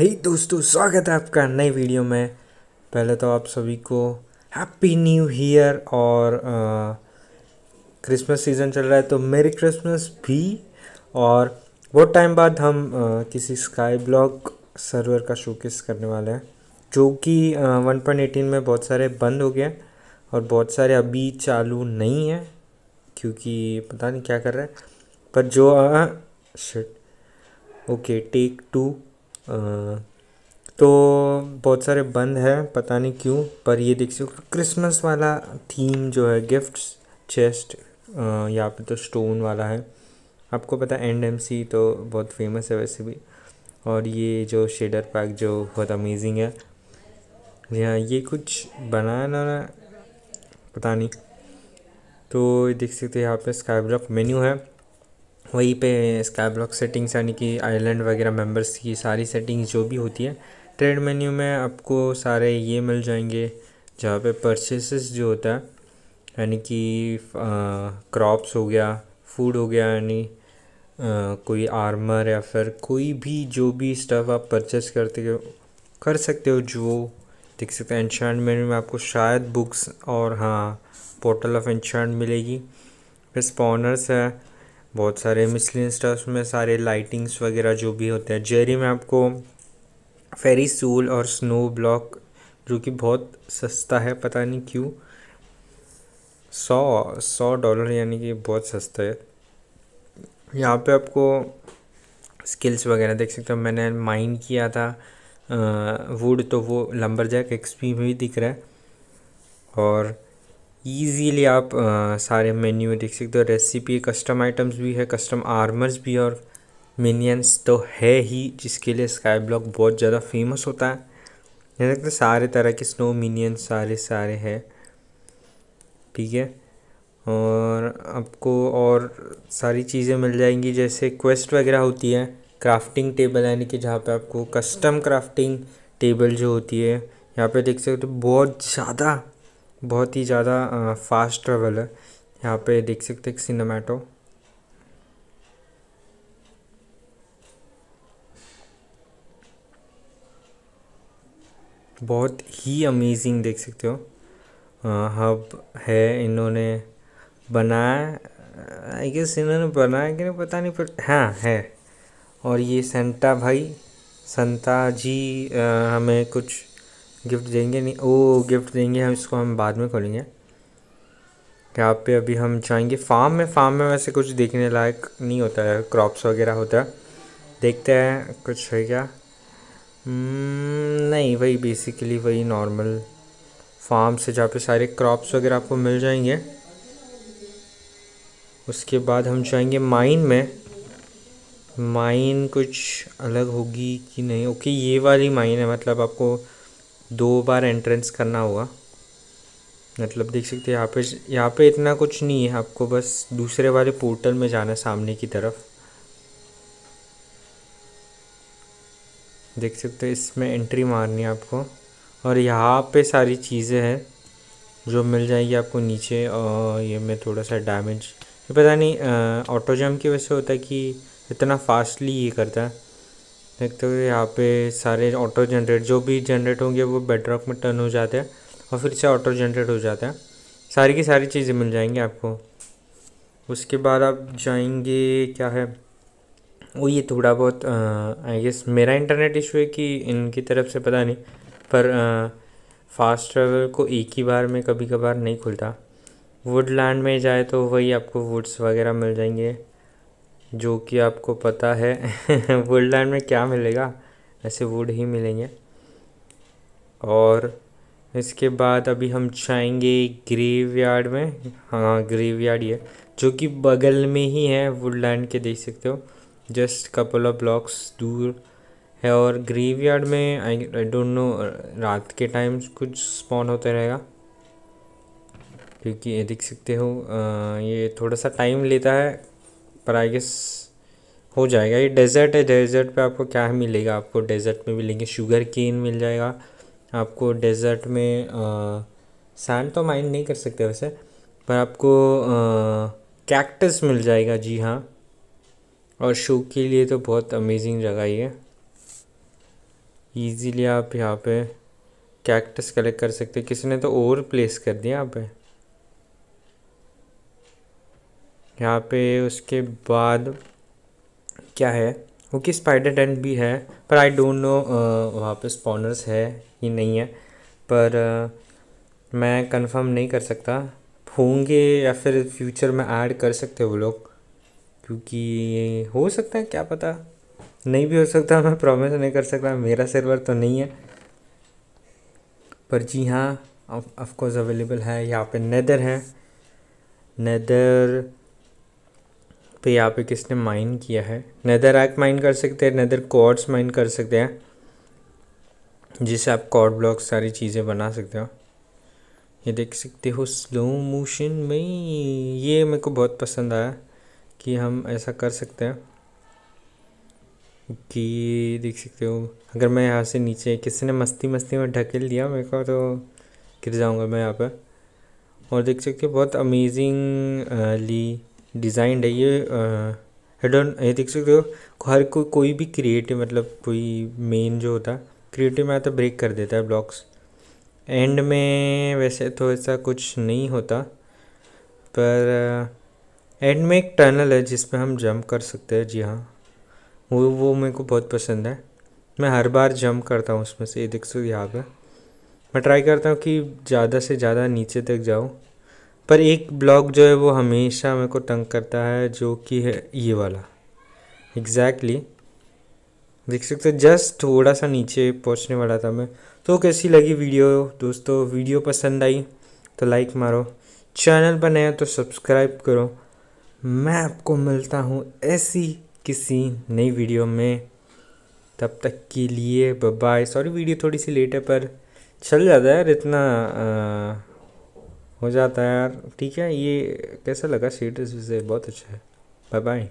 हे hey दोस्तों स्वागत है आपका नई वीडियो में पहले तो आप सभी को हैप्पी न्यू ईयर और क्रिसमस सीज़न चल रहा है तो मेरी क्रिसमस भी और बहुत टाइम बाद हम आ, किसी स्काई ब्लॉक सर्वर का शोकेस करने वाले हैं जो कि वन पॉइंट एटीन में बहुत सारे बंद हो गए और बहुत सारे अभी चालू नहीं हैं क्योंकि पता नहीं क्या कर रहे हैं पर जो शिट ओके टेक टू तो बहुत सारे बंद है पता नहीं क्यों पर ये देख सकते क्रिसमस वाला थीम जो है गिफ्ट्स चेस्ट यहाँ पे तो स्टोन वाला है आपको पता है एंड एम सी तो बहुत फेमस है वैसे भी और ये जो शेडर पैक जो बहुत अमेजिंग है जी हाँ ये कुछ बनाया ना पता नहीं तो देख सकते हैं यहाँ पे ब्लॉक मेन्यू है वहीं पे स्काई ब्लॉक सेटिंग्स यानी कि आइलैंड वगैरह मेंबर्स की सारी सेटिंग्स जो भी होती है ट्रेड मेन्यू में आपको सारे ये मिल जाएंगे जहाँ पे परचेसेस जो होता है यानी कि क्रॉप्स हो गया फूड हो गया यानी कोई आर्मर या फिर कोई भी जो भी स्टफ़ आप परचेस करते हो कर सकते हो जो देख सकते हैं एनशांट मेन्यू में आपको शायद बुक्स और हाँ पोर्टल ऑफ एनशांट मिलेगी फिर स्पॉनर्स है बहुत सारे मिसलिन स्टफ्स में सारे लाइटिंग्स वगैरह जो भी होते हैं जेरी में आपको फेरी सूल और स्नो ब्लॉक जो कि बहुत सस्ता है पता नहीं क्यों सौ सौ डॉलर यानी कि बहुत सस्ता है यहाँ पे आपको स्किल्स वगैरह देख सकते हो मैंने माइन किया था वुड तो वो लंबर जैक एक्सपी में भी दिख रहा है और ईजीली आप आ, सारे मेन्यू देख सकते हो रेसिपी कस्टम आइटम्स भी है कस्टम आर्मर्स भी और मिनियंस तो है ही जिसके लिए स्काई ब्लॉक बहुत ज़्यादा फेमस होता है देख सकते तो सारे तरह के स्नो मिनियंस सारे सारे हैं ठीक है और आपको और सारी चीज़ें मिल जाएंगी जैसे क्वेस्ट वगैरह होती है क्राफ्टिंग टेबल यानी कि जहाँ पे आपको कस्टम क्राफ्टिंग टेबल जो होती है यहाँ पे देख सकते हो तो बहुत ज़्यादा बहुत ही ज़्यादा फास्ट ट्रेवल है यहाँ पे देख सकते हैं सिनेमाटो बहुत ही अमेजिंग देख सकते हो हब है इन्होंने बनाया आई गेस इन्होंने बनाया कि नहीं पता नहीं पर हाँ है और ये संता भाई संता जी आ, हमें कुछ गिफ्ट देंगे नहीं ओ गिफ्ट देंगे हम इसको हम बाद में खोलेंगे यहाँ पे अभी हम जाएंगे फार्म में फार्म में वैसे कुछ देखने लायक नहीं होता है क्रॉप्स वगैरह होता है देखते हैं कुछ है क्या हम्म, नहीं वही बेसिकली वही नॉर्मल फार्म से जहाँ पे सारे क्रॉप्स वगैरह आपको मिल जाएंगे उसके बाद हम जाएंगे माइन में माइन कुछ अलग होगी कि नहीं ओके ये वाली माइन है मतलब आपको दो बार एंट्रेंस करना होगा मतलब देख सकते हैं यहाँ पे यहाँ पे इतना कुछ नहीं है आपको बस दूसरे वाले पोर्टल में जाना है सामने की तरफ देख सकते हो इसमें एंट्री मारनी है आपको और यहाँ पे सारी चीज़ें हैं जो मिल जाएगी आपको नीचे और ये मैं थोड़ा सा डैमेज पता नहीं ऑटो जम की वजह से होता है कि इतना फास्टली ये करता है देखते तो यहाँ पे सारे ऑटो जनरेट जो भी जनरेट होंगे वो बेडरॉक में टर्न हो जाते हैं और फिर से ऑटो जनरेट हो जाता है सारी की सारी चीज़ें मिल जाएंगी आपको उसके बाद आप जाएंगे क्या है वो ये थोड़ा बहुत आई गेस मेरा इंटरनेट इशू है कि इनकी तरफ से पता नहीं पर फास्ट ट्रैवल को एक ही बार में कभी कभार नहीं खुलता वुड लैंड में जाए तो वही आपको वुड्स वगैरह मिल जाएंगे जो कि आपको पता है वुड लैंड में क्या मिलेगा ऐसे वुड ही मिलेंगे और इसके बाद अभी हम जाएंगे ग्रेव यार्ड में हाँ ग्रेव यार्ड ये जो कि बगल में ही है वुड लैंड के देख सकते हो जस्ट कपल ऑफ ब्लॉक्स दूर है और ग्रेव यार्ड में आई आई डोंट नो रात के टाइम कुछ स्पॉन होते रहेगा क्योंकि ये देख सकते हो आ, ये थोड़ा सा टाइम लेता है पर आई गेस हो जाएगा ये डेजर्ट है डेजर्ट पे आपको क्या मिलेगा आपको डेजर्ट में मिलेंगे शुगर केन मिल जाएगा आपको डेजर्ट में सैंड तो माइंड नहीं कर सकते वैसे पर आपको कैक्टस मिल जाएगा जी हाँ और शो के लिए तो बहुत अमेजिंग जगह ही है ईजीली आप यहाँ पे कैक्टस कलेक्ट कर सकते किसी ने तो ओवर प्लेस कर दिया यहाँ पे यहाँ पे उसके बाद क्या है ओके स्पाइडर टेंट भी है पर आई डोंट नो वहाँ पे स्पॉनर्स है कि नहीं है पर आ, मैं कंफर्म नहीं कर सकता होंगे या फिर फ्यूचर में ऐड कर सकते वो लोग क्योंकि हो सकता है क्या पता नहीं भी हो सकता मैं प्रॉमिस नहीं कर सकता मेरा सर्वर तो नहीं है पर जी हाँ ऑफकोर्स अवेलेबल है यहाँ पे नेदर है नेदर पे यहाँ पे किसने माइन किया है नैदर एक्ट माइन कर सकते हैं नैदर कॉर्ड्स माइन कर सकते हैं जिसे आप कॉर्ड ब्लॉक सारी चीज़ें बना सकते हो ये देख सकते हो स्लो मोशन में ये मेरे को बहुत पसंद आया कि हम ऐसा कर सकते हैं कि देख सकते हो अगर मैं यहाँ से नीचे किसी ने मस्ती मस्ती में ढकेल दिया मेरे को तो गिर जाऊँगा मैं यहाँ पर और देख सकते हो बहुत अमेजिंग ली डिज़ाइंड है ये हेडन ये देख सकते हो हर को कोई भी क्रिएटिव मतलब कोई मेन जो होता है क्रिएटिव में आता ब्रेक कर देता है ब्लॉक्स एंड में वैसे तो ऐसा कुछ नहीं होता पर एंड में एक टनल है जिसमें हम जंप कर सकते हैं जी हाँ वो वो मेरे को बहुत पसंद है मैं हर बार जंप करता हूँ उसमें से ये देख सकते यहाँ पर मैं ट्राई करता हूँ कि ज़्यादा से ज़्यादा नीचे तक जाऊँ पर एक ब्लॉक जो है वो हमेशा मेरे को तंग करता है जो कि है ये वाला एग्जैक्टली exactly. देख सकते हो जस्ट थोड़ा सा नीचे पहुंचने वाला था मैं तो कैसी लगी वीडियो दोस्तों वीडियो पसंद आई तो लाइक मारो चैनल पर नया तो सब्सक्राइब करो मैं आपको मिलता हूँ ऐसी किसी नई वीडियो में तब तक के लिए बाय सॉरी वीडियो थोड़ी सी लेट है पर चल जाता है यार इतना आ, हो जाता है यार ठीक है ये कैसा लगा शेड इस बहुत अच्छा है बाय बाय